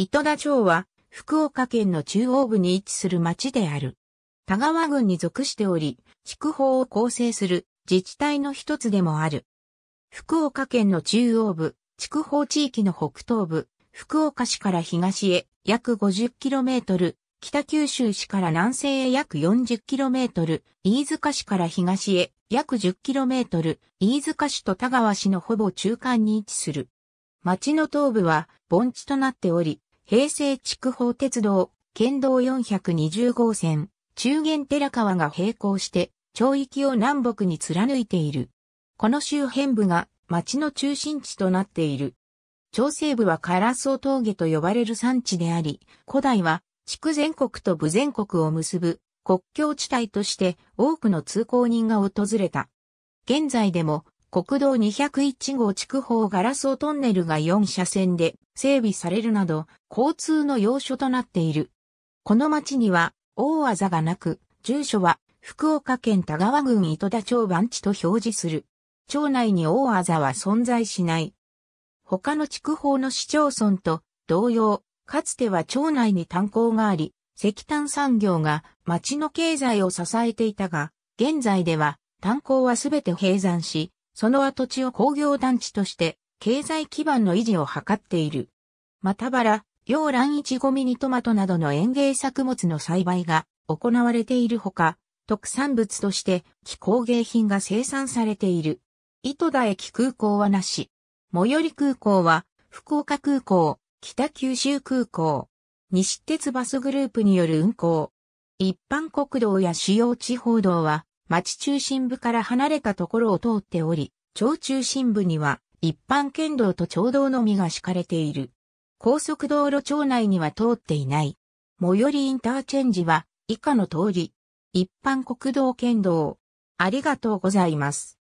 糸田町は、福岡県の中央部に位置する町である。田川郡に属しており、筑豊を構成する自治体の一つでもある。福岡県の中央部、筑豊地域の北東部、福岡市から東へ約 50km、北九州市から南西へ約 40km、飯塚市から東へ約 10km、飯塚市と田川市のほぼ中間に位置する。町の東部は盆地となっており、平成筑豊鉄道、県道420号線、中原寺川が並行して、町域を南北に貫いている。この周辺部が町の中心地となっている。町西部はカラソ峠と呼ばれる産地であり、古代は地区全国と部全国を結ぶ国境地帯として多くの通行人が訪れた。現在でも国道201号筑豊ガラソトンネルが4車線で整備されるなど、交通の要所となっている。この町には、大技がなく、住所は、福岡県田川郡糸田町番地と表示する。町内に大技は存在しない。他の筑豊の市町村と同様、かつては町内に炭鉱があり、石炭産業が町の経済を支えていたが、現在では炭鉱はすべて閉山し、その跡地を工業団地として経済基盤の維持を図っている。またばら、洋卵イチゴミニトマトなどの園芸作物の栽培が行われているほか、特産物として気工芸品が生産されている。糸田駅空港はなし。最寄り空港は福岡空港、北九州空港、西鉄バスグループによる運行。一般国道や主要地方道は町中心部から離れたところを通っており、町中心部には一般県道と町道のみが敷かれている。高速道路町内には通っていない。最寄りインターチェンジは以下の通り。一般国道県道。ありがとうございます。